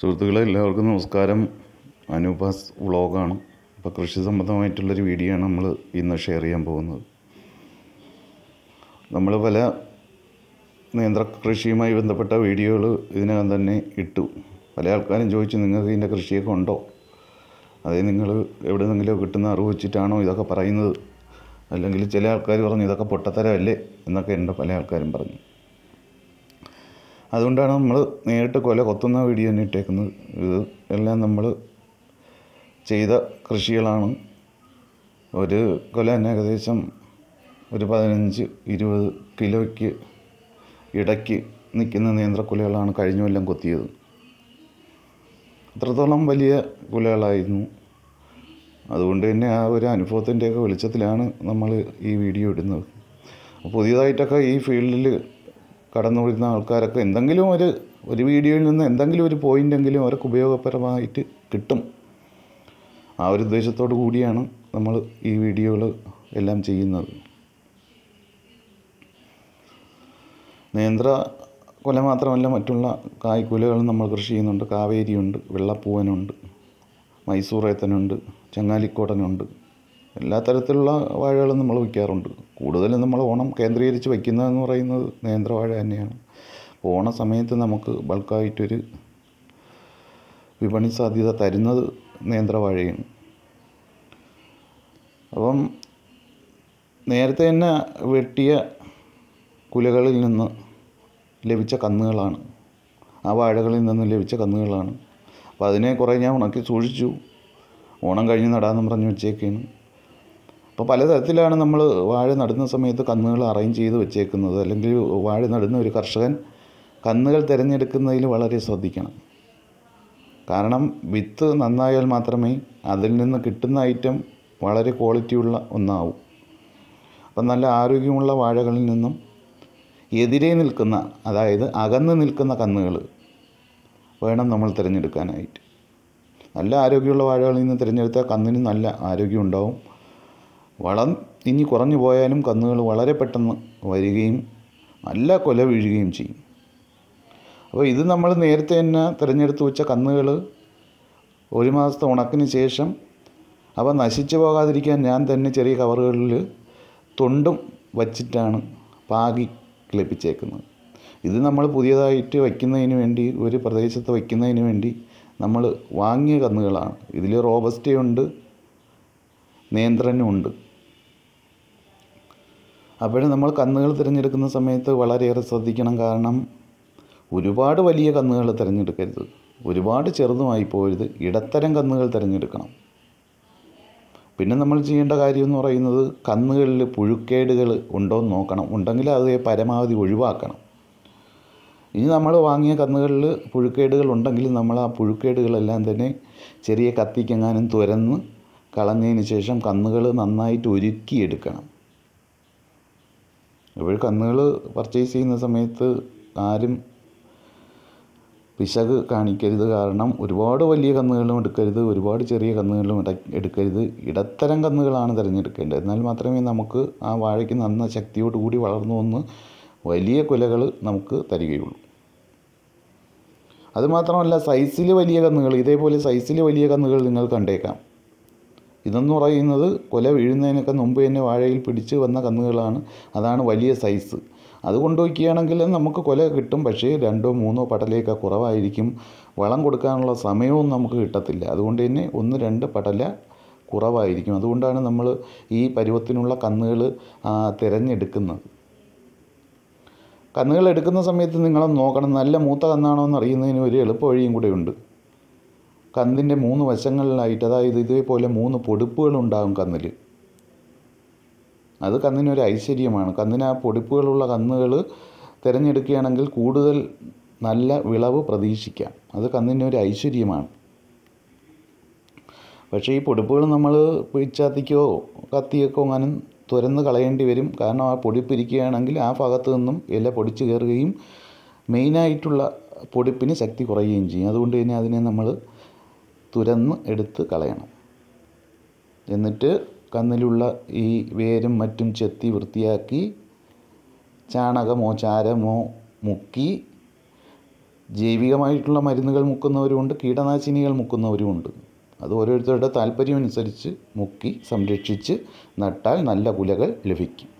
സുഹൃത്തുക്കളെ എല്ലാവർക്കും നമസ്കാരം അനുപാസ് വ്ളോഗാണ് അപ്പോൾ കൃഷി സംബന്ധമായിട്ടുള്ളൊരു വീഡിയോ ആണ് നമ്മൾ ഇന്ന് ഷെയർ ചെയ്യാൻ പോകുന്നത് നമ്മൾ പല നിയന്ത്ര കൃഷിയുമായി ബന്ധപ്പെട്ട വീഡിയോകൾ ഇതിനകം തന്നെ ഇട്ടു പല ആൾക്കാരും ചോദിച്ചു നിങ്ങൾക്ക് ഇതിൻ്റെ കൃഷിയൊക്കെ ഉണ്ടോ അതേ നിങ്ങൾ എവിടെ നിന്നെങ്കിലും കിട്ടുന്ന അറിവ് വെച്ചിട്ടാണോ ഇതൊക്കെ പറയുന്നത് അല്ലെങ്കിൽ ചില ആൾക്കാർ പറഞ്ഞു ഇതൊക്കെ പൊട്ടത്തരമല്ലേ എന്നൊക്കെ എൻ്റെ പല ആൾക്കാരും പറഞ്ഞു അതുകൊണ്ടാണ് നമ്മൾ നേരിട്ട് കൊല കൊത്തുന്ന വീഡിയോ തന്നെ ഇട്ടേക്കുന്നത് ഇത് എല്ലാം നമ്മൾ ചെയ്ത കൃഷികളാണ് ഒരു കൊല തന്നെ ഏകദേശം ഒരു പതിനഞ്ച് ഇരുപത് കിലോയ്ക്ക് ഇടയ്ക്ക് നിൽക്കുന്ന നേന്ത്രക്കുലകളാണ് കഴിഞ്ഞ കൊല്ലം കൊത്തിയത് അത്രത്തോളം വലിയ കുലകളായിരുന്നു അതുകൊണ്ട് തന്നെ ആ ഒരു അനുഭവത്തിൻ്റെയൊക്കെ വെളിച്ചത്തിലാണ് നമ്മൾ ഈ വീഡിയോ ഇടുന്നത് പുതിയതായിട്ടൊക്കെ ഈ ഫീൽഡിൽ കടന്നു വരുന്ന ആൾക്കാരൊക്കെ എന്തെങ്കിലും ഒരു ഒരു വീഡിയോയിൽ നിന്ന് എന്തെങ്കിലും ഒരു പോയിൻ്റെങ്കിലും അവർക്ക് ഉപയോഗപ്രദമായിട്ട് കിട്ടും ആ ഒരു ഉദ്ദേശത്തോടു കൂടിയാണ് നമ്മൾ ഈ വീഡിയോകൾ എല്ലാം ചെയ്യുന്നത് നേന്ത്ര കൊല മാത്രമല്ല മറ്റുള്ള കായ്ക്കുലകളും നമ്മൾ കൃഷി ചെയ്യുന്നുണ്ട് കാവേരിയുണ്ട് വെള്ളപ്പൂവനുണ്ട് മൈസൂറേത്തനുണ്ട് ചങ്ങാലിക്കോടനുണ്ട് എല്ലാ തരത്തിലുള്ള വാഴകളും നമ്മൾ വയ്ക്കാറുണ്ട് കൂടുതലും നമ്മൾ ഓണം കേന്ദ്രീകരിച്ച് വയ്ക്കുന്നതെന്ന് പറയുന്നത് നേന്ത്രവാഴ തന്നെയാണ് ഓണ സമയത്ത് നമുക്ക് ബൾക്കായിട്ടൊരു വിപണി സാധ്യത തരുന്നത് നേന്ത്രവാഴയാണ് അപ്പം നേരത്തെ തന്നെ വെട്ടിയ കുലകളിൽ നിന്ന് ലഭിച്ച കന്നുകളാണ് ആ വാഴകളിൽ നിന്ന് ലഭിച്ച കന്നുകളാണ് അപ്പോൾ അതിനെ കുറേ ഞാൻ ഉണക്കി സൂക്ഷിച്ചു ഓണം കഴിഞ്ഞ് നടാമെന്ന് പറഞ്ഞ് വെച്ചേക്കാണ് അപ്പോൾ പലതരത്തിലാണ് നമ്മൾ വാഴ നടുന്ന സമയത്ത് കന്നുകൾ അറേഞ്ച് ചെയ്ത് വെച്ചേക്കുന്നത് അല്ലെങ്കിൽ വാഴ നടുന്ന ഒരു കർഷകൻ കന്നുകൾ തിരഞ്ഞെടുക്കുന്നതിൽ വളരെ ശ്രദ്ധിക്കണം കാരണം വിത്ത് നന്നായാൽ മാത്രമേ അതിൽ നിന്ന് കിട്ടുന്ന ഐറ്റം വളരെ ക്വാളിറ്റിയുള്ള ഒന്നാവും അപ്പം നല്ല ആരോഗ്യമുള്ള വാഴകളിൽ നിന്നും എതിരെ നിൽക്കുന്ന അതായത് അകന്ന് നിൽക്കുന്ന കന്നുകൾ വേണം നമ്മൾ തിരഞ്ഞെടുക്കാനായിട്ട് നല്ല ആരോഗ്യമുള്ള വാഴകളിൽ നിന്ന് തിരഞ്ഞെടുത്താൽ കന്നിന് നല്ല ആരോഗ്യം ഉണ്ടാവും വളം ഇനി കുറഞ്ഞു പോയാലും കന്നുകൾ വളരെ പെട്ടെന്ന് വരികയും നല്ല കൊല വീഴുകയും ചെയ്യും അപ്പോൾ ഇത് നമ്മൾ നേരത്തെ തന്നെ തിരഞ്ഞെടുത്ത് വെച്ച കന്നുകൾ ഒരു മാസത്തെ ഉണക്കിന് ശേഷം അവ നശിച്ചു പോകാതിരിക്കാൻ ഞാൻ തന്നെ ചെറിയ കവറുകളിൽ തൊണ്ടും വച്ചിട്ടാണ് പാകി ക്ലിപ്പിച്ചേക്കുന്നത് ഇത് നമ്മൾ പുതിയതായിട്ട് വയ്ക്കുന്നതിന് വേണ്ടി ഒരു പ്രദേശത്ത് വയ്ക്കുന്നതിന് വേണ്ടി നമ്മൾ വാങ്ങിയ കന്നുകളാണ് ഇതിൽ റോബസ്റ്റയുണ്ട് നിയന്ത്രണമുണ്ട് അപ്പോഴും നമ്മൾ കന്നുകൾ തിരഞ്ഞെടുക്കുന്ന സമയത്ത് വളരെയേറെ ശ്രദ്ധിക്കണം കാരണം ഒരുപാട് വലിയ കന്നുകൾ തിരഞ്ഞെടുക്കരുത് ഒരുപാട് ചെറുതുമായി പോരുത് ഇടത്തരം കന്നുകൾ തിരഞ്ഞെടുക്കണം പിന്നെ നമ്മൾ ചെയ്യേണ്ട കാര്യം എന്ന് പറയുന്നത് കന്നുകളിൽ പുഴുക്കേടുകൾ ഉണ്ടോ എന്ന് നോക്കണം ഉണ്ടെങ്കിൽ അത് പരമാവധി ഒഴിവാക്കണം ഇനി നമ്മൾ വാങ്ങിയ കന്നുകളിൽ പുഴുക്കേടുകൾ ഉണ്ടെങ്കിൽ നമ്മൾ ആ പുഴുക്കേടുകളെല്ലാം തന്നെ ചെറിയ കത്തിക്കെങ്ങാനും തുരന്ന് കളഞ്ഞതിന് ശേഷം കന്നുകൾ നന്നായിട്ട് ഒരുക്കിയെടുക്കണം ഇപ്പോഴും കന്നുകൾ പർച്ചേസ് ചെയ്യുന്ന സമയത്ത് ആരും പിശക് കാണിക്കരുത് കാരണം ഒരുപാട് വലിയ കന്നുകളും എടുക്കരുത് ഒരുപാട് ചെറിയ കന്നുകളും എടുക്കരുത് ഇടത്തരം കന്നുകളാണ് തിരഞ്ഞെടുക്കേണ്ടത് എന്നാൽ മാത്രമേ നമുക്ക് ആ വാഴയ്ക്ക് നന്ന ശക്തിയോടുകൂടി വളർന്നു വന്ന് വലിയ കുലകൾ നമുക്ക് തരികയുള്ളൂ അതുമാത്രമല്ല സൈസിൽ വലിയ കന്നുകൾ ഇതേപോലെ സൈസിൽ വലിയ കന്നുകൾ നിങ്ങൾ കണ്ടേക്കാം ഇതെന്ന് പറയുന്നത് കൊല വീഴുന്നതിനൊക്കെ മുമ്പ് തന്നെ വാഴയിൽ പിടിച്ച് വന്ന കന്നുകളാണ് അതാണ് വലിയ സൈസ് അത് കൊണ്ടുപോയിക്കുകയാണെങ്കിൽ നമുക്ക് കൊല കിട്ടും പക്ഷേ രണ്ടോ മൂന്നോ പടലയൊക്കെ കുറവായിരിക്കും വളം കൊടുക്കാനുള്ള സമയവും നമുക്ക് കിട്ടത്തില്ല അതുകൊണ്ട് തന്നെ ഒന്ന് രണ്ട് പടല കുറവായിരിക്കും അതുകൊണ്ടാണ് നമ്മൾ ഈ പരുവത്തിനുള്ള കന്നുകൾ തിരഞ്ഞെടുക്കുന്നത് കന്നുകൾ എടുക്കുന്ന സമയത്ത് നിങ്ങളൊന്ന് നോക്കണം നല്ല മൂത്ത കന്നാണോ എന്ന് അറിയുന്നതിന് ഒരു എളുപ്പ വഴിയും ഉണ്ട് കന്നിൻ്റെ മൂന്ന് വശങ്ങളിലായിട്ട് അതായത് ഇതേപോലെ മൂന്ന് പൊടിപ്പുകളുണ്ടാകും കന്നിൽ അത് കന്നിനൊരു ഐശ്വര്യമാണ് കന്നിന് ആ പൊടിപ്പുകളുള്ള കന്നുകൾ തിരഞ്ഞെടുക്കുകയാണെങ്കിൽ കൂടുതൽ നല്ല വിളവ് പ്രതീക്ഷിക്കാം അത് കന്നിനൊരു ഐശ്വര്യമാണ് പക്ഷേ ഈ പൊടിപ്പുകൾ നമ്മൾ പിച്ചാത്തിക്കോ കത്തിയൊക്കെ അങ്ങനെ തുരന്ന് കളയേണ്ടി വരും കാരണം ആ പൊടിപ്പിരിക്കുകയാണെങ്കിൽ ആ ഭാഗത്തു നിന്നും ഇല പൊടിച്ചു കയറുകയും മെയിനായിട്ടുള്ള പൊടിപ്പിന് ശക്തി കുറയുകയും ചെയ്യും അതുകൊണ്ട് തന്നെ അതിനെ നമ്മൾ തുരന്ന് എടുത്ത് കളയണം എന്നിട്ട് കന്നിലുള്ള ഈ വേരും മറ്റും ചെത്തി വൃത്തിയാക്കി ചാണകമോ ചാരമോ മുക്കി ജൈവികമായിട്ടുള്ള മരുന്നുകൾ മുക്കുന്നവരുമുണ്ട് കീടനാശിനികൾ മുക്കുന്നവരുമുണ്ട് അത് ഓരോരുത്തരുടെ താല്പര്യമനുസരിച്ച് മുക്കി സംരക്ഷിച്ച് നട്ടാൽ നല്ല കുലകൾ ലഭിക്കും